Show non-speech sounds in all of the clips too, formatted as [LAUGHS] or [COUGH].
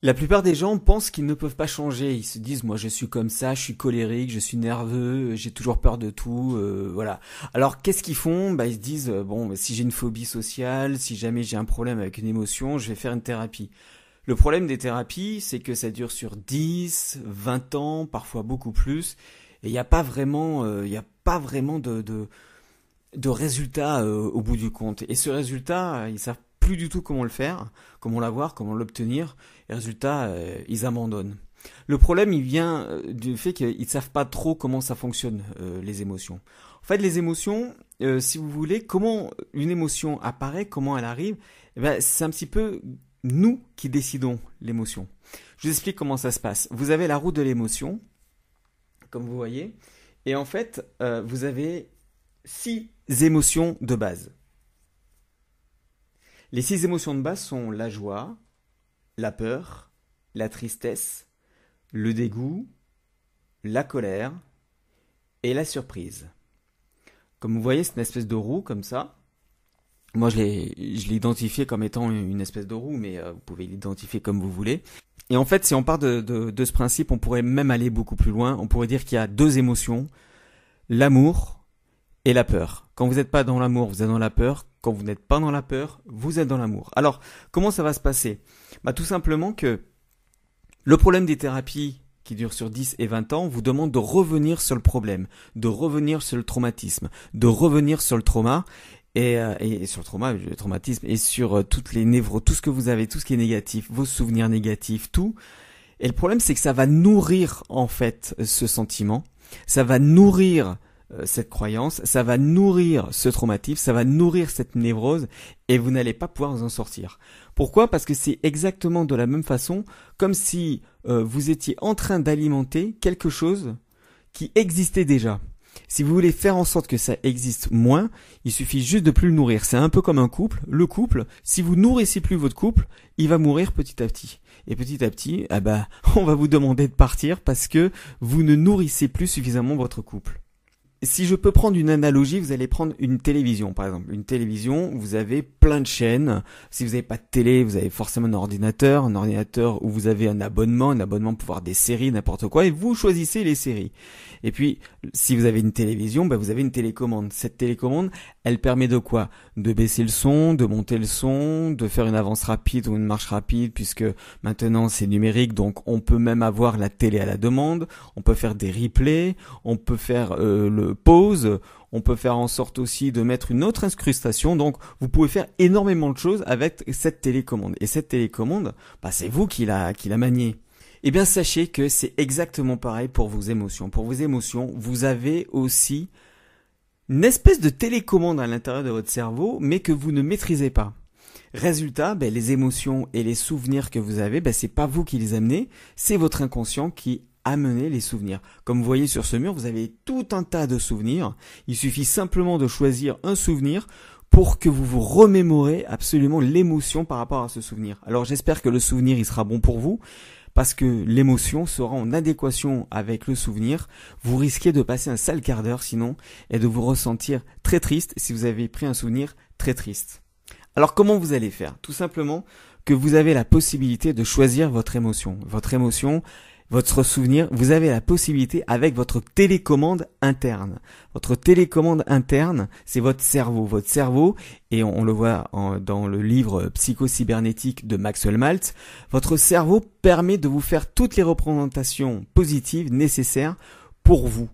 La plupart des gens pensent qu'ils ne peuvent pas changer. Ils se disent, moi, je suis comme ça, je suis colérique, je suis nerveux, j'ai toujours peur de tout, euh, voilà. Alors, qu'est-ce qu'ils font Bah, ils se disent, euh, bon, si j'ai une phobie sociale, si jamais j'ai un problème avec une émotion, je vais faire une thérapie. Le problème des thérapies, c'est que ça dure sur 10, 20 ans, parfois beaucoup plus, et il n'y a pas vraiment, euh, il a pas vraiment de, de, résultat au bout du compte. Et ce résultat, ils savent du tout comment le faire, comment l'avoir, comment l'obtenir, et résultat, euh, ils abandonnent. Le problème, il vient euh, du fait qu'ils ne savent pas trop comment ça fonctionne, euh, les émotions. En fait, les émotions, si vous voulez, comment une émotion apparaît, comment elle arrive, eh ben, c'est un petit peu nous qui décidons l'émotion. Je vous explique comment ça se passe. Vous avez la roue de l'émotion, comme vous voyez, et en fait, vous avez six émotions de base. Les six émotions de base sont la joie, la peur, la tristesse, le dégoût, la colère et la surprise. Comme vous voyez, c'est une espèce de roue comme ça. Moi, je l'ai identifié comme étant une espèce de roue, mais euh, vous pouvez l'identifier comme vous voulez. Et en fait, si on part de, de, ce principe, on pourrait même aller beaucoup plus loin. On pourrait dire qu'il y a deux émotions, l'amour et la peur. Quand vous n'êtes pas dans l'amour, vous êtes dans la peur. Quand vous n'êtes pas dans la peur, vous êtes dans l'amour. Alors, comment ça va se passer Bah tout simplement que le problème des thérapies qui durent sur 10 et 20 ans vous demande de revenir sur le problème, de revenir sur le traumatisme, de revenir sur le trauma et, euh, sur le trauma, le traumatisme et sur euh, toutes les névros, tout ce que vous avez, tout ce qui est négatif, vos souvenirs négatifs, tout. Et le problème c'est que ça va nourrir en fait ce sentiment, ça va nourrir euh, cette croyance, ça va nourrir ce traumatisme, ça va nourrir cette névrose et vous n'allez pas pouvoir vous en sortir. Pourquoi Parce que c'est exactement de la même façon comme si euh, vous étiez en train d'alimenter quelque chose qui existait déjà. Si vous voulez faire en sorte que ça existe moins, il suffit juste de plus le nourrir. C'est un peu comme un couple. Le couple, si vous nourrissez plus votre couple, il va mourir petit à petit. Et petit à petit, ah bah, [LAUGHS] on va vous demander de partir parce que vous ne nourrissez plus suffisamment votre couple si je peux prendre une analogie, vous allez prendre une télévision, par exemple. Une télévision, vous avez plein de chaînes. Si vous n'avez pas de télé, vous avez forcément un ordinateur, un ordinateur où vous avez un abonnement, un abonnement pour voir des séries, n'importe quoi, et vous choisissez les séries. Et puis, si vous avez une télévision, ben, vous avez une télécommande. Cette télécommande, elle permet de quoi De baisser le son, de monter le son, de faire une avance rapide ou une marche rapide, puisque maintenant c'est numérique, donc on peut même avoir la télé à la demande, on peut faire des replays, on peut faire euh, le pause, on peut faire en sorte aussi de mettre une autre incrustation. Donc, vous pouvez faire énormément de choses avec cette télécommande. Et cette télécommande, bah, c'est vous qui la, qui la maniez. Eh bien, sachez que c'est exactement pareil pour vos émotions. Pour vos émotions, vous avez aussi une espèce de télécommande à l'intérieur de votre cerveau, mais que vous ne maîtrisez pas. Résultat, ben, les émotions et les souvenirs que vous avez, ben, n'est pas vous qui les amenez, c'est votre inconscient qui amenez les souvenirs. Comme vous voyez sur ce mur, vous avez tout un tas de souvenirs. Il suffit simplement de choisir un souvenir pour que vous vous remémorez absolument l'émotion par rapport à ce souvenir. Alors j'espère que le souvenir il sera bon pour vous parce que l'émotion sera en adéquation avec le souvenir. Vous risquez de passer un sale quart d'heure sinon et de vous ressentir très triste si vous avez pris un souvenir très triste. Alors comment vous allez faire Tout simplement que vous avez la possibilité de choisir votre émotion. Votre émotion, votre souvenir, vous avez la possibilité avec votre télécommande interne. Votre télécommande interne, c'est votre cerveau. Votre cerveau, et on, le voit dans le livre Psycho-cybernétique de Maxwell Maltz, votre cerveau permet de vous faire toutes les représentations positives nécessaires pour vous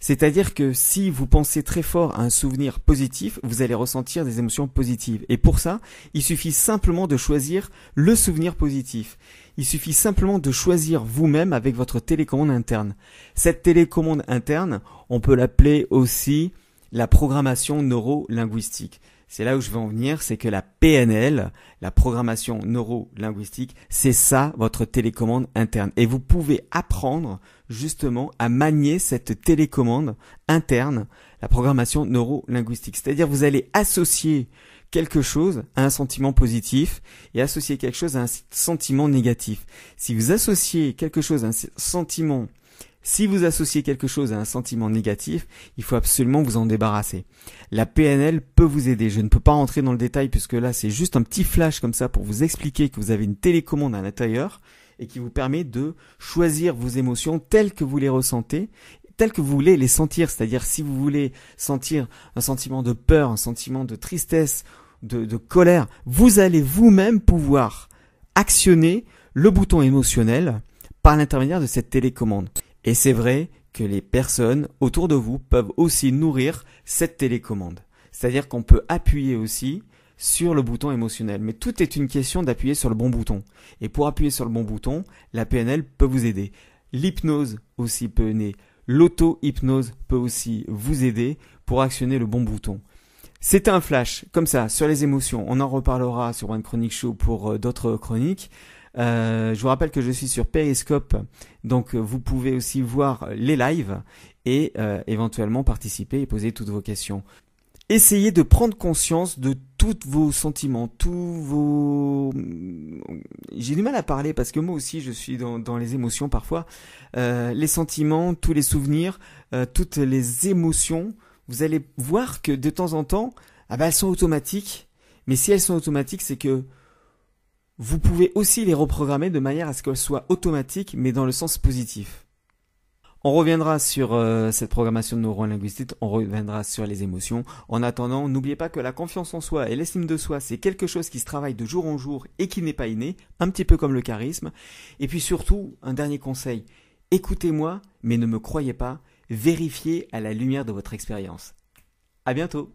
c'est-à-dire que si vous pensez très fort à un souvenir positif, vous allez ressentir des émotions positives. Et pour ça, il suffit simplement de choisir le souvenir positif. Il suffit simplement de choisir vous-même avec votre télécommande interne. Cette télécommande interne, on peut l'appeler aussi la programmation neuro-linguistique. C'est là où je veux en venir, c'est que la PNL, la programmation neuro-linguistique, c'est ça votre télécommande interne. Et vous pouvez apprendre justement à manier cette télécommande interne, la programmation neuro-linguistique. C'est-à-dire vous allez associer quelque chose à un sentiment positif et associer quelque chose à un sentiment négatif. Si vous associez quelque chose à un sentiment si vous associez quelque chose à un sentiment négatif, il faut absolument vous en débarrasser. La PNL peut vous aider. Je ne peux pas rentrer dans le détail puisque là c'est juste un petit flash comme ça pour vous expliquer que vous avez une télécommande à l'intérieur et qui vous permet de choisir vos émotions telles que vous les ressentez telles que vous voulez les sentir, c'est-à-dire si vous voulez sentir un sentiment de peur, un sentiment de tristesse, de, de colère, vous allez vous-même pouvoir actionner le bouton émotionnel par l'intermédiaire de cette télécommande. Et c'est vrai que les personnes autour de vous peuvent aussi nourrir cette télécommande. C'est-à-dire qu'on peut appuyer aussi sur le bouton émotionnel. Mais tout est une question d'appuyer sur le bon bouton. Et pour appuyer sur le bon bouton, la PNL peut vous aider. L'hypnose aussi peut aider. L'auto-hypnose peut aussi vous aider pour actionner le bon bouton. C'était un flash, comme ça, sur les émotions. On en reparlera sur One Chronique Show pour euh, d'autres chroniques. Euh, je vous rappelle que je suis sur Periscope, donc euh, vous pouvez aussi voir les lives et euh, éventuellement participer et poser toutes vos questions. Essayez de prendre conscience de tous vos sentiments, tous vos... Mm, j'ai du mal à parler parce que moi aussi je suis dans, les émotions parfois. les sentiments, tous les souvenirs, toutes les émotions. Vous allez voir que de temps en temps, ah bah, elles sont automatiques. Mais si elles sont automatiques, c'est que vous pouvez aussi les reprogrammer de manière à ce qu'elles soient automatiques, mais dans le sens positif. On reviendra sur euh, cette programmation neurolinguistique, on reviendra sur les émotions. En attendant, n'oubliez pas que la confiance en soi et l'estime de soi, c'est quelque chose qui se travaille de jour en jour et qui n'est pas inné, un petit peu comme le charisme. Et puis surtout, un dernier conseil, écoutez-moi, mais ne me croyez pas, vérifiez à la lumière de votre expérience. À bientôt!